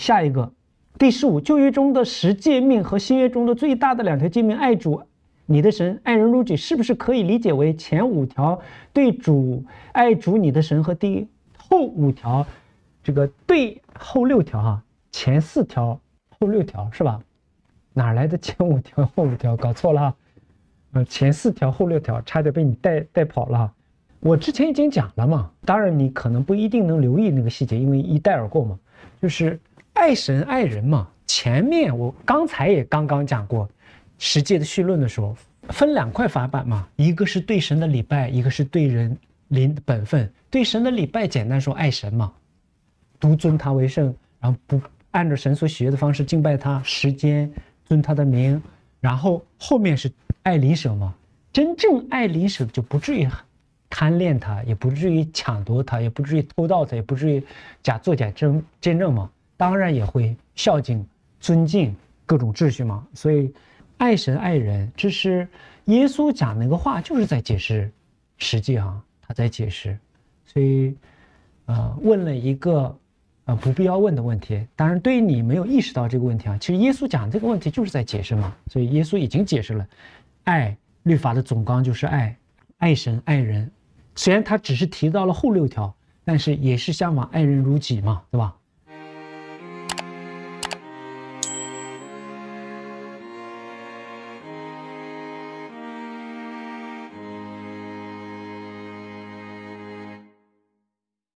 下一个，第十五旧约中的十诫命和新约中的最大的两条诫命爱主，你的神，爱人如己，是不是可以理解为前五条对主爱主你的神和第后五条，这个对后六条哈，前四条后六条是吧？哪来的前五条后五条？搞错了，呃，前四条后六条，差点被你带带跑了。我之前已经讲了嘛，当然你可能不一定能留意那个细节，因为一带而过嘛，就是。爱神爱人嘛，前面我刚才也刚刚讲过，十诫的序论的时候分两块法板嘛，一个是对神的礼拜，一个是对人灵的本分。对神的礼拜，简单说爱神嘛，独尊他为圣，然后不按照神所喜悦的方式敬拜他，时间尊他的名。然后后面是爱邻舍嘛，真正爱邻舍就不至于贪恋他，也不至于抢夺他，也不至于偷盗他，也不至于假作假真，真正嘛。当然也会孝敬、尊敬各种秩序嘛，所以爱神、爱人，这是耶稣讲那个话，就是在解释实际啊，他在解释，所以，呃，问了一个呃不必要问的问题，当然对于你没有意识到这个问题啊，其实耶稣讲这个问题就是在解释嘛，所以耶稣已经解释了，爱律法的总纲就是爱，爱神、爱人，虽然他只是提到了后六条，但是也是向往爱人如己嘛，对吧？